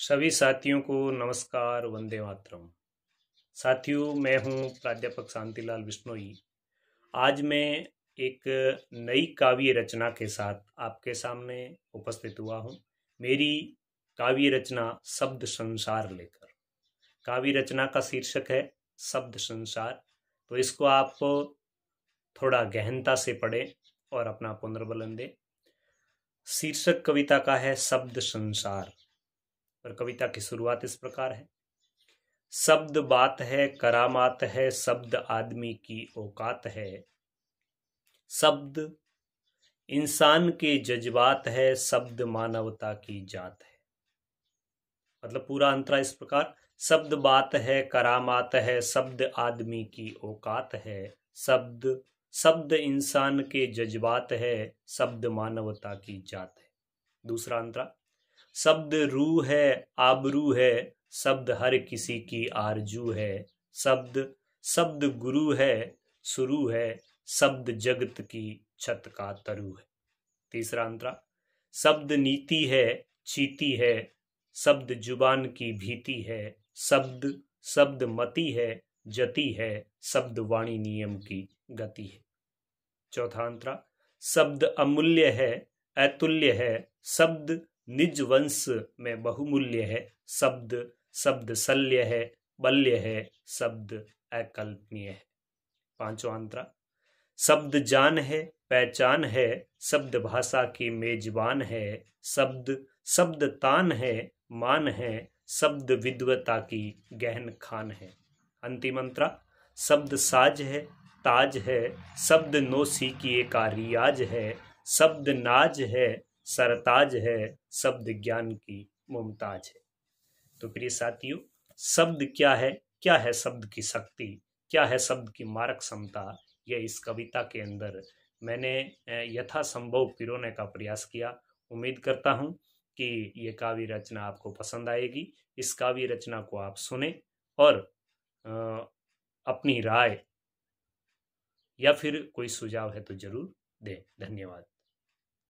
सभी साथियों को नमस्कार वंदे मातरम साथियों मैं हूं प्राध्यापक शांतिलाल बिश्नोई आज मैं एक नई काव्य रचना के साथ आपके सामने उपस्थित हुआ हूं मेरी काव्य रचना शब्द संसार लेकर काव्य रचना का शीर्षक है शब्द संसार तो इसको आप थोड़ा गहनता से पढ़ें और अपना पुनर्बलन दें शीर्षक कविता का है शब्द संसार और कविता की शुरुआत इस प्रकार है शब्द बात है करामात है शब्द आदमी की औकात है शब्द इंसान के जज्बात है शब्द मानवता की जात है मतलब पूरा अंतरा इस प्रकार शब्द बात है करामात है शब्द आदमी की औकात है शब्द शब्द इंसान के जज्बात है शब्द मानवता की जात है दूसरा अंतरा शब्द रू है आबरू है शब्द हर किसी की आरजू है शब्द शब्द गुरु है शुरू है शब्द जगत की छत का तरु है तीसरा अंतरा शब्द नीति है चीती है शब्द जुबान की भीति है शब्द शब्द मति है जति है शब्द वाणी नियम की गति है चौथा अंतरा शब्द अमूल्य है अतुल्य है शब्द निज वंश में बहुमूल्य है शब्द शब्द शल्य है बल्य है शब्द अकल्पनीय है पांचवा अंतरा शब्द जान है पहचान है शब्द भाषा की मेजबान है शब्द शब्द तान है मान है शब्द विद्वता की गहन खान है अंतिम अंतरा शब्द साज है ताज है शब्द नोसी की एक रियाज है शब्द नाज है सरताज है शब्द ज्ञान की मुमताज है तो प्रिय साथियों शब्द क्या है क्या है शब्द की शक्ति क्या है शब्द की मारक क्षमता यह इस कविता के अंदर मैंने यथासंभव पिरोने का प्रयास किया उम्मीद करता हूँ कि ये काव्य रचना आपको पसंद आएगी इस काव्य रचना को आप सुने और अपनी राय या फिर कोई सुझाव है तो जरूर दें धन्यवाद